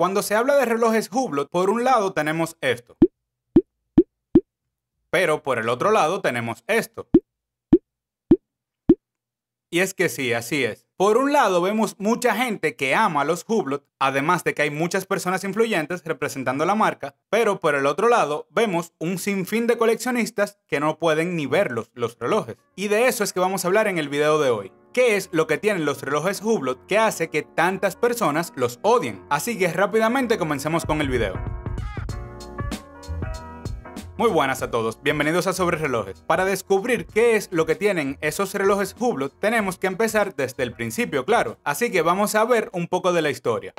Cuando se habla de relojes Hublot, por un lado tenemos esto. Pero por el otro lado tenemos esto. Y es que sí, así es. Por un lado vemos mucha gente que ama los Hublot, además de que hay muchas personas influyentes representando la marca, pero por el otro lado vemos un sinfín de coleccionistas que no pueden ni verlos los relojes. Y de eso es que vamos a hablar en el video de hoy. ¿Qué es lo que tienen los relojes Hublot que hace que tantas personas los odien? Así que rápidamente comencemos con el video. Muy buenas a todos, bienvenidos a Sobre Relojes. Para descubrir qué es lo que tienen esos relojes Hublot, tenemos que empezar desde el principio, claro. Así que vamos a ver un poco de la historia.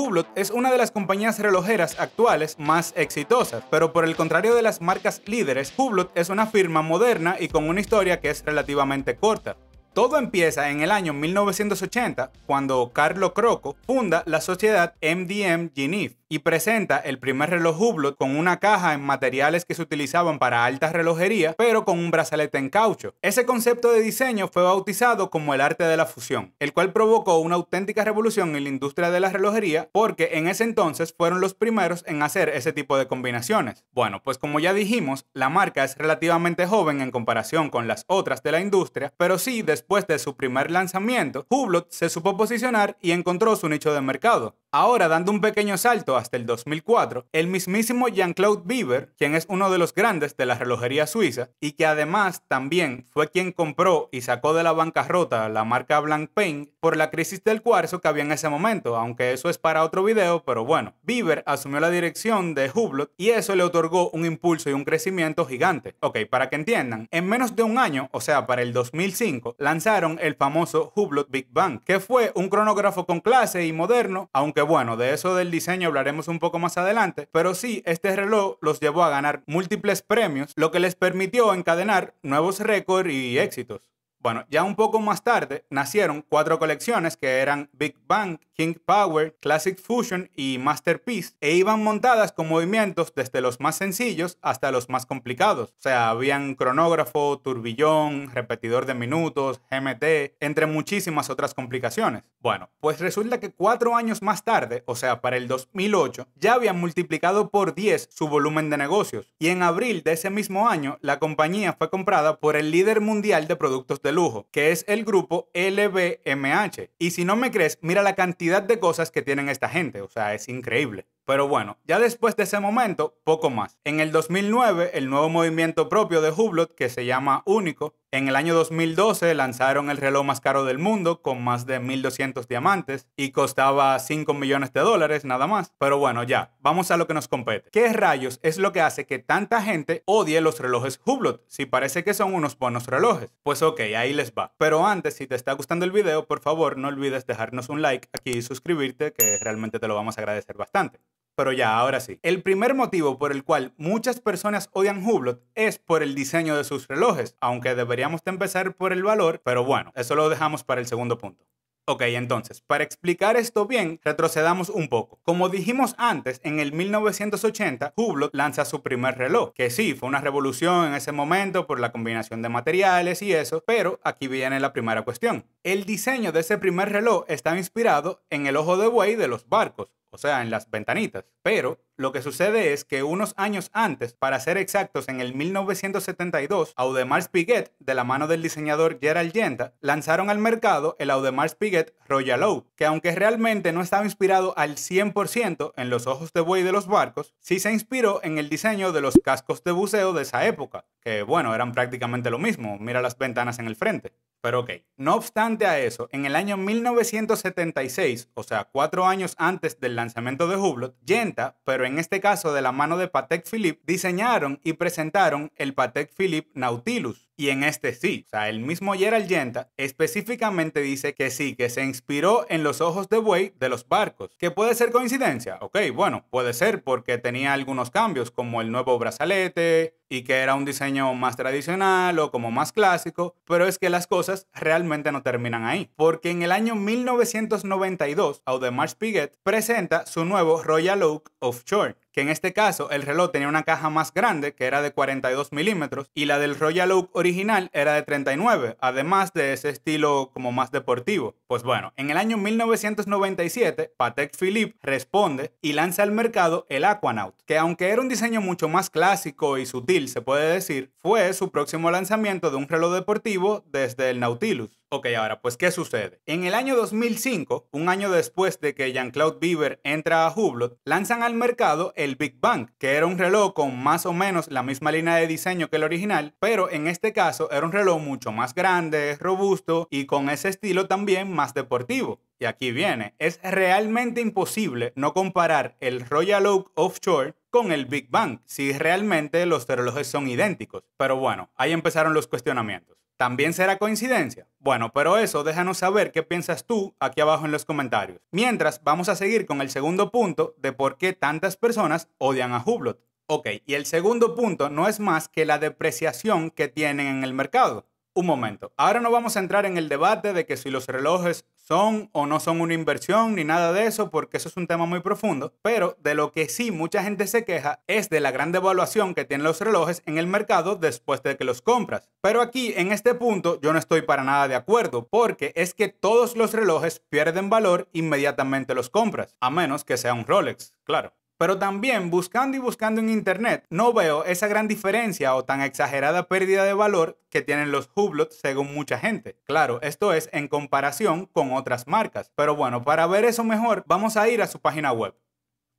Hublot es una de las compañías relojeras actuales más exitosas, pero por el contrario de las marcas líderes, Hublot es una firma moderna y con una historia que es relativamente corta. Todo empieza en el año 1980, cuando Carlo Croco funda la sociedad MDM Geneve y presenta el primer reloj Hublot con una caja en materiales que se utilizaban para alta relojería, pero con un brazalete en caucho. Ese concepto de diseño fue bautizado como el arte de la fusión, el cual provocó una auténtica revolución en la industria de la relojería porque en ese entonces fueron los primeros en hacer ese tipo de combinaciones. Bueno, pues como ya dijimos, la marca es relativamente joven en comparación con las otras de la industria, pero sí después de su primer lanzamiento, Hublot se supo posicionar y encontró su nicho de mercado. Ahora, dando un pequeño salto hasta el 2004, el mismísimo Jean-Claude Bieber, quien es uno de los grandes de la relojería suiza y que además también fue quien compró y sacó de la bancarrota la marca Blancpain por la crisis del cuarzo que había en ese momento, aunque eso es para otro video, pero bueno. Bieber asumió la dirección de Hublot y eso le otorgó un impulso y un crecimiento gigante. Ok, para que entiendan, en menos de un año, o sea, para el 2005, lanzaron el famoso Hublot Big Bang, que fue un cronógrafo con clase y moderno, aunque bueno, de eso del diseño hablaremos un poco más adelante, pero sí, este reloj los llevó a ganar múltiples premios, lo que les permitió encadenar nuevos récords y éxitos. Bueno, ya un poco más tarde nacieron cuatro colecciones que eran Big Bang, King Power, Classic Fusion y Masterpiece e iban montadas con movimientos desde los más sencillos hasta los más complicados. O sea, habían cronógrafo, turbillón, repetidor de minutos, GMT, entre muchísimas otras complicaciones. Bueno, pues resulta que cuatro años más tarde, o sea, para el 2008, ya habían multiplicado por 10 su volumen de negocios y en abril de ese mismo año la compañía fue comprada por el líder mundial de productos de lujo, que es el grupo LBMH. Y si no me crees, mira la cantidad de cosas que tienen esta gente, o sea, es increíble. Pero bueno, ya después de ese momento, poco más. En el 2009, el nuevo movimiento propio de Hublot, que se llama Único, en el año 2012 lanzaron el reloj más caro del mundo con más de 1.200 diamantes y costaba 5 millones de dólares nada más. Pero bueno, ya, vamos a lo que nos compete. ¿Qué rayos es lo que hace que tanta gente odie los relojes Hublot si parece que son unos buenos relojes? Pues ok, ahí les va. Pero antes, si te está gustando el video, por favor no olvides dejarnos un like aquí y suscribirte que realmente te lo vamos a agradecer bastante. Pero ya, ahora sí. El primer motivo por el cual muchas personas odian Hublot es por el diseño de sus relojes, aunque deberíamos empezar por el valor, pero bueno, eso lo dejamos para el segundo punto. Ok, entonces, para explicar esto bien, retrocedamos un poco. Como dijimos antes, en el 1980, Hublot lanza su primer reloj, que sí, fue una revolución en ese momento por la combinación de materiales y eso, pero aquí viene la primera cuestión. El diseño de ese primer reloj está inspirado en el ojo de buey de los barcos, o sea, en las ventanitas, pero lo que sucede es que unos años antes, para ser exactos en el 1972, Audemars Piguet, de la mano del diseñador Gerald Yenta, lanzaron al mercado el Audemars Piguet Royal Oak, que aunque realmente no estaba inspirado al 100% en los ojos de buey de los barcos, sí se inspiró en el diseño de los cascos de buceo de esa época, que bueno, eran prácticamente lo mismo, mira las ventanas en el frente. Pero ok, no obstante a eso, en el año 1976, o sea, cuatro años antes del lanzamiento de Hublot, Yenta, pero en en este caso de la mano de Patek Philippe, diseñaron y presentaron el Patek Philippe Nautilus, y en este sí. O sea, el mismo Gerald Yenta específicamente dice que sí, que se inspiró en los ojos de buey de los barcos. Que puede ser coincidencia, ok, bueno, puede ser porque tenía algunos cambios como el nuevo brazalete y que era un diseño más tradicional o como más clásico, pero es que las cosas realmente no terminan ahí, porque en el año 1992 Audemars Piguet presenta su nuevo Royal Oak Offshore, que en este caso el reloj tenía una caja más grande, que era de 42 milímetros, y la del Royal Oak original era de 39, además de ese estilo como más deportivo. Pues bueno, en el año 1997, Patek Philippe responde y lanza al mercado el Aquanaut, que aunque era un diseño mucho más clásico y sutil, se puede decir, fue su próximo lanzamiento de un reloj deportivo desde el Nautilus. Ok, ahora, pues, ¿qué sucede? En el año 2005, un año después de que Jean-Claude Bieber entra a Hublot, lanzan al mercado el Big Bang, que era un reloj con más o menos la misma línea de diseño que el original, pero en este caso era un reloj mucho más grande, robusto y con ese estilo también más deportivo. Y aquí viene, es realmente imposible no comparar el Royal Oak Offshore con el Big Bang, si realmente los relojes son idénticos. Pero bueno, ahí empezaron los cuestionamientos. ¿También será coincidencia? Bueno, pero eso déjanos saber qué piensas tú aquí abajo en los comentarios. Mientras, vamos a seguir con el segundo punto de por qué tantas personas odian a Hublot. Ok, y el segundo punto no es más que la depreciación que tienen en el mercado un momento. Ahora no vamos a entrar en el debate de que si los relojes son o no son una inversión ni nada de eso, porque eso es un tema muy profundo. Pero de lo que sí mucha gente se queja es de la gran devaluación que tienen los relojes en el mercado después de que los compras. Pero aquí, en este punto, yo no estoy para nada de acuerdo, porque es que todos los relojes pierden valor inmediatamente los compras, a menos que sea un Rolex, claro. Pero también buscando y buscando en Internet no veo esa gran diferencia o tan exagerada pérdida de valor que tienen los Hublot según mucha gente. Claro, esto es en comparación con otras marcas. Pero bueno, para ver eso mejor vamos a ir a su página web.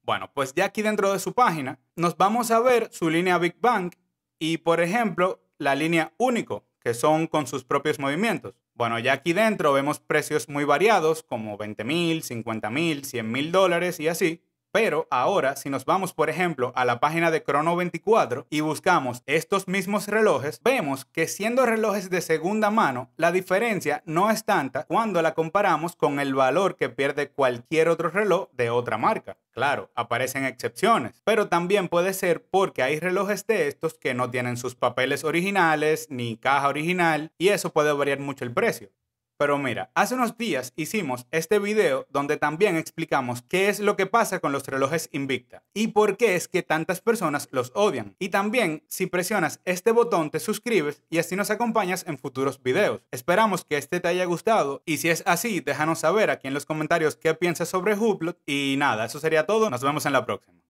Bueno, pues ya aquí dentro de su página nos vamos a ver su línea Big Bang y por ejemplo la línea Único, que son con sus propios movimientos. Bueno, ya aquí dentro vemos precios muy variados como 20 mil, 50 mil, 100 mil dólares y así. Pero ahora, si nos vamos, por ejemplo, a la página de Crono 24 y buscamos estos mismos relojes, vemos que siendo relojes de segunda mano, la diferencia no es tanta cuando la comparamos con el valor que pierde cualquier otro reloj de otra marca. Claro, aparecen excepciones, pero también puede ser porque hay relojes de estos que no tienen sus papeles originales ni caja original y eso puede variar mucho el precio. Pero mira, hace unos días hicimos este video donde también explicamos qué es lo que pasa con los relojes Invicta y por qué es que tantas personas los odian. Y también, si presionas este botón, te suscribes y así nos acompañas en futuros videos. Esperamos que este te haya gustado y si es así, déjanos saber aquí en los comentarios qué piensas sobre Hublot. Y nada, eso sería todo. Nos vemos en la próxima.